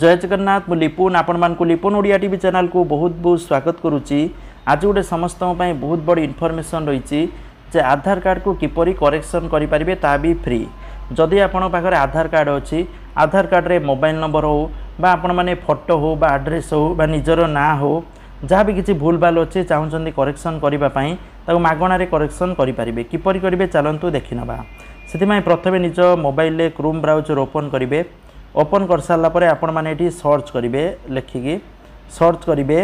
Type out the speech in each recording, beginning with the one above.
জয় জগন্নাথ মু লিপুন আপনার লিপুন Odia TV channel কু বহুত বহুত স্বাগত করুচি আজ গোটে সমস্ত বহুত বড় ইনফরমেসন রয়েছে যে আধার কার্ড কু কিপর করেকশন করে পারে তা বি ফ্রি যদি আপনার পাখে আধার কার্ড অছি আধার কার্ডে মোবাইল নম্বর হো বা আপনার মানে ফটো হো বা আড্রেস হো বা নিজের না হো যা বি কিছু ভুলভাল অছি চাহুন করেকশন করা তাকে মাগণার করেকশন করে পারে কিপর করবে চালু দেখি নেবা সেপাই প্রথমে নিজ মোবাইলে ক্রোম ব্রাউজর ওপন করবে ଓପନ୍ କରିସାରିଲା ପରେ ଆପଣମାନେ ଏଠି ସର୍ଚ୍ଚ କରିବେ ଲେଖିକି ସର୍ଚ୍ଚ କରିବେ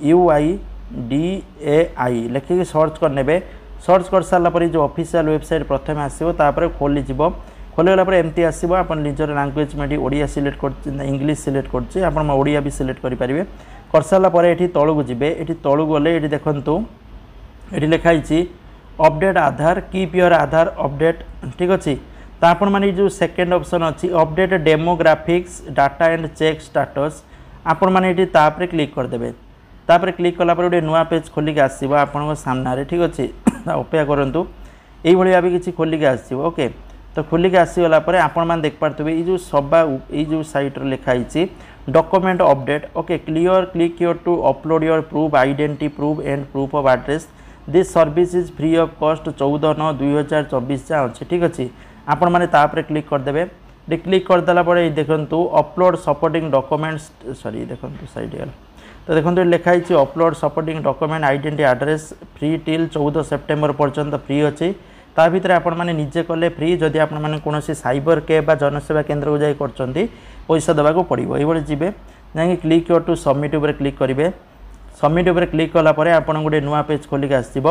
U I D A I ଲେଖିକି ସର୍ଚ୍ଚ କରିନେବେ ସର୍ଚ୍ଚ କରିସାରିଲା ପରେ ଯେଉଁ ଅଫିସିଆଲ୍ ୱେବସାଇଟ୍ ପ୍ରଥମେ ଆସିବ ତାପରେ ଖୋଲିଯିବ ଖୋଲିଗଲା ପରେ ଏମିତି ଆସିବ ଆପଣ ନିଜର ଲାଙ୍ଗୁଏଜ୍ ମୁଁ ଏଠି ଓଡ଼ିଆ ସିଲେକ୍ଟ କରୁଛି ଇଂଲିଶ ସିଲେକ୍ଟ କରୁଛି ଆପଣ ଓଡ଼ିଆ ବି ସିଲେକ୍ଟ କରିପାରିବେ କରିସାରିଲା ପରେ ଏଠି ତଳକୁ ଯିବେ ଏଠି ତଳକୁ ଗଲେ ଏଠି ଦେଖନ୍ତୁ ଏଠି ଲେଖା ହେଇଛି update Aadhaar keep your Aadhaar update ଠିକ୍ ଅଛି तो आपने जो सेकेंड अप्सन अच्छी update demographics data and check status आपने ये तापर क्लिक करदे तापर क्लिक कलापर गोटे नुआ पेज खोलिक आसव आपण सामने ठीक अच्छे अपेक्षा करूँ এইভাবে ভাবে কিছু খোলিকি আসব ওকে তো খোলিকি আসিগলা পরে আপনার মানে দেখিপারে এই যে সবা এই যে সাইট্রে লেখা হয়েছে document update okay clear click your to upload your proof identity proof and proof of address this service is free of cost চৌদ ন দুই হাজার চবিশ যা অছে ঠিক আছে ଆପଣମାନେ ତା ଉପରେ କ୍ଲିକ୍ କରିଦେବେ କ୍ଲିକ୍ କରିଦେଲା ପରେ ଏଇ ଦେଖନ୍ତୁ ଅପଲୋଡ଼ ସପୋର୍ଟିଂ ଡକ୍ୟୁମେଣ୍ଟସ୍ ସରି ଦେଖନ୍ତୁ ସାଇଟ୍ ହେଇଗଲା ତ ଦେଖନ୍ତୁ ଏଠି ଲେଖା ହେଇଛି upload supporting document identity address free till ଚଉଦ ସେପ୍ଟେମ୍ବର ପର୍ଯ୍ୟନ୍ତ ଫ୍ରି ଅଛି ତା ଭିତରେ ଆପଣମାନେ ନିଜେ କଲେ ଫ୍ରି ଯଦି ଆପଣମାନେ କୌଣସି ସାଇବର କେ ବା ଜନସେବା କେନ୍ଦ୍ରକୁ ଯାଇ କରୁଛନ୍ତି ପଇସା ଦେବାକୁ ପଡ଼ିବ ଏଇଭଳି ଯିବେ ଯାଇକି କ୍ଲିକ୍ ଟୁ ସବମିଟ୍ ଉପରେ କ୍ଲିକ୍ କରିବେ ସବମିଟ୍ ଉପରେ କ୍ଲିକ୍ କଲା ପରେ ଆପଣ ଗୋଟେ ନୂଆ ପେଜ୍ ଖୋଲିକି ଆସିବ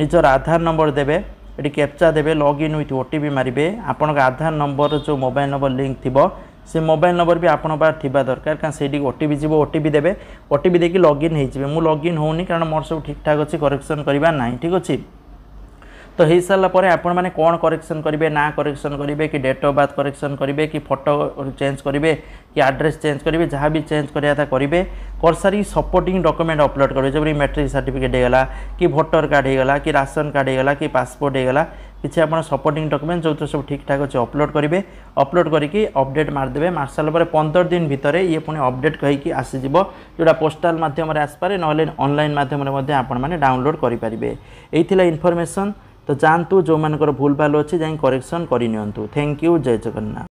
ନିଜର ଆଧାର ନମ୍ବର ଦେବେ ଏଠି କ୍ୟାପ୍ଚା ଦେବେ login with O T P ମାରିବେ ଆପଣଙ୍କ ଆଧାର ନମ୍ବର ଯେଉଁ ମୋବାଇଲ ନମ୍ବର ଲିଙ୍କ ଥିବ ସେ ମୋବାଇଲ ନମ୍ବର ବି ଆପଣଙ୍କ ପାଖରେ ଥିବା ଦରକାର କାରଣ ସେଇଠି ଓ ଟି ପି ଯିବ ଓ ଟି ପି ଦେବେ ଓ ଟି ପି ଦେଇକି ଲଗ୍ଇନ୍ ହେଇଯିବେ ମୁଁ ଲଗ୍ଇନ୍ ହେଉନି କାରଣ ମୋର ସବୁ ଠିକ୍ଠାକ୍ ଅଛି କରେକ୍ସନ୍ କରିବା ନାହିଁ ଠିକ୍ ଅଛି তো ହୋଇସାରିଲା ପରେ ଆପଣମାନେ କ'ଣ କରେକ୍ସନ୍ କରିବେ ନାଁ କରେକ୍ସନ୍ କରିବେ କି ଡେଟ୍ ଅଫ୍ ବାର୍ଥ କରେକ୍ସନ୍ କରିବେ କି ଫଟୋ ଚେଞ୍ଜ କରିବେ କି ଆଡ୍ରେସ୍ ଚେଞ୍ଜ କରିବେ ଯାହା ବି ଚେଞ୍ଜ କରିବା କଥା କରିବେ କରିସାରି ସପୋର୍ଟିଂ ଡକୁମେଣ୍ଟ ଅପଲୋଡ଼ କରିବେ ଯେପରି ମେଟ୍ରିକ୍ ସାର୍ଟିଫିକେଟ୍ ହୋଇଗଲା କି ଭୋଟର କାର୍ଡ଼ ହୋଇଗଲା କି ରାସନ କାର୍ଡ଼ ହୋଇଗଲା କି ପାସପୋର୍ଟ ହୋଇଗଲା କିଛି ଆପଣ ସପୋର୍ଟିଂ ଡକୁମେଣ୍ଟ ଯେଉଁଥିରେ ସବୁ ଠିକ୍ଠାକ୍ ଅଛି ଅପଲୋଡ଼ କରିବେ ଅପଲୋଡ଼ କରିକି ଅପଡ଼େଟ୍ ମାରିଦେବେ ମାରିସାରିଲା ପରେ ପନ୍ଦର ଦିନ ଭିତରେ ଇଏ ପୁଣି ଅପଡ଼େଟ୍ ହୋଇକି ଆସିଯିବ ଯେଉଁଟା ପୋଷ୍ଟାଲ ମାଧ୍ୟମରେ ଆସିପାରେ ନହେଲେ ଅନଲାଇନ୍ ମାଧ୍ୟମରେ ମଧ୍ୟ ଆପଣମାନେ ଡାଉନଲୋଡ଼ କରିପାରିବେ ଏଇଥିଲା ଇନଫର୍ମେସନ୍ ତ ଯାଆନ୍ତୁ ଯେଉଁମାନଙ୍କର ଭୁଲ ଭାଲ ଅଛି ଯାଇ କରେକ୍ସନ୍ କରିନିଅନ୍ତୁ ଥ୍ୟାଙ୍କ ୟୁ ଜୟ ଜଗନ୍ନାଥ